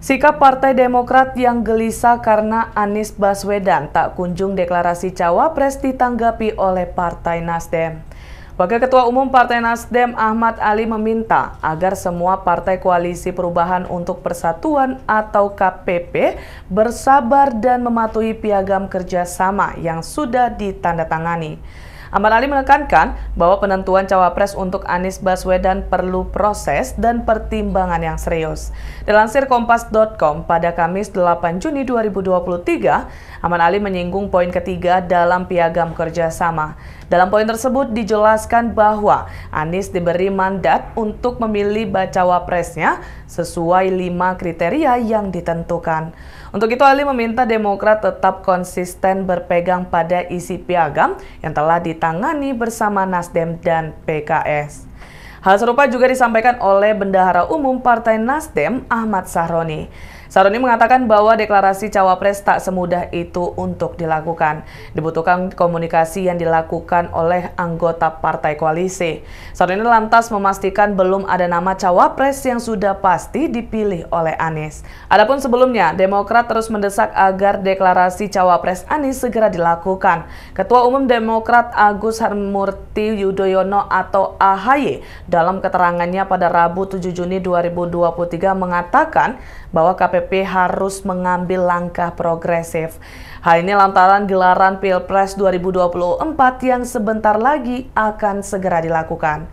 Sikap Partai Demokrat yang gelisah karena Anies Baswedan tak kunjung deklarasi cawapres ditanggapi oleh Partai Nasdem. Wakil Ketua Umum Partai Nasdem Ahmad Ali meminta agar semua partai koalisi perubahan untuk persatuan atau KPP bersabar dan mematuhi piagam kerjasama yang sudah ditandatangani. Ahmad Ali menekankan bahwa penentuan cawapres untuk Anies Baswedan perlu proses dan pertimbangan yang serius. Dilansir Kompas.com pada Kamis 8 Juni 2023, Ahmad Ali menyinggung poin ketiga dalam piagam kerjasama. Dalam poin tersebut dijelaskan bahwa Anies diberi mandat untuk memilih bacawa presnya sesuai lima kriteria yang ditentukan. Untuk itu Ali meminta Demokrat tetap konsisten berpegang pada isi piagam yang telah ditangani bersama Nasdem dan PKS. Hal serupa juga disampaikan oleh Bendahara Umum Partai Nasdem Ahmad Sahroni. Saroni mengatakan bahwa deklarasi cawapres tak semudah itu untuk dilakukan. Dibutuhkan komunikasi yang dilakukan oleh anggota partai koalisi. Saroni lantas memastikan belum ada nama cawapres yang sudah pasti dipilih oleh Anies. Adapun sebelumnya, Demokrat terus mendesak agar deklarasi cawapres Anies segera dilakukan. Ketua Umum Demokrat Agus Harmurti Yudhoyono atau AHY dalam keterangannya pada Rabu 7 Juni 2023 mengatakan bahwa KPP harus mengambil langkah progresif. Hal ini lantaran gelaran Pilpres 2024 yang sebentar lagi akan segera dilakukan.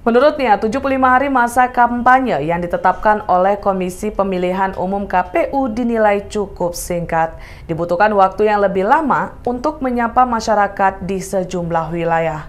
Menurutnya, 75 hari masa kampanye yang ditetapkan oleh Komisi Pemilihan Umum KPU dinilai cukup singkat. Dibutuhkan waktu yang lebih lama untuk menyapa masyarakat di sejumlah wilayah.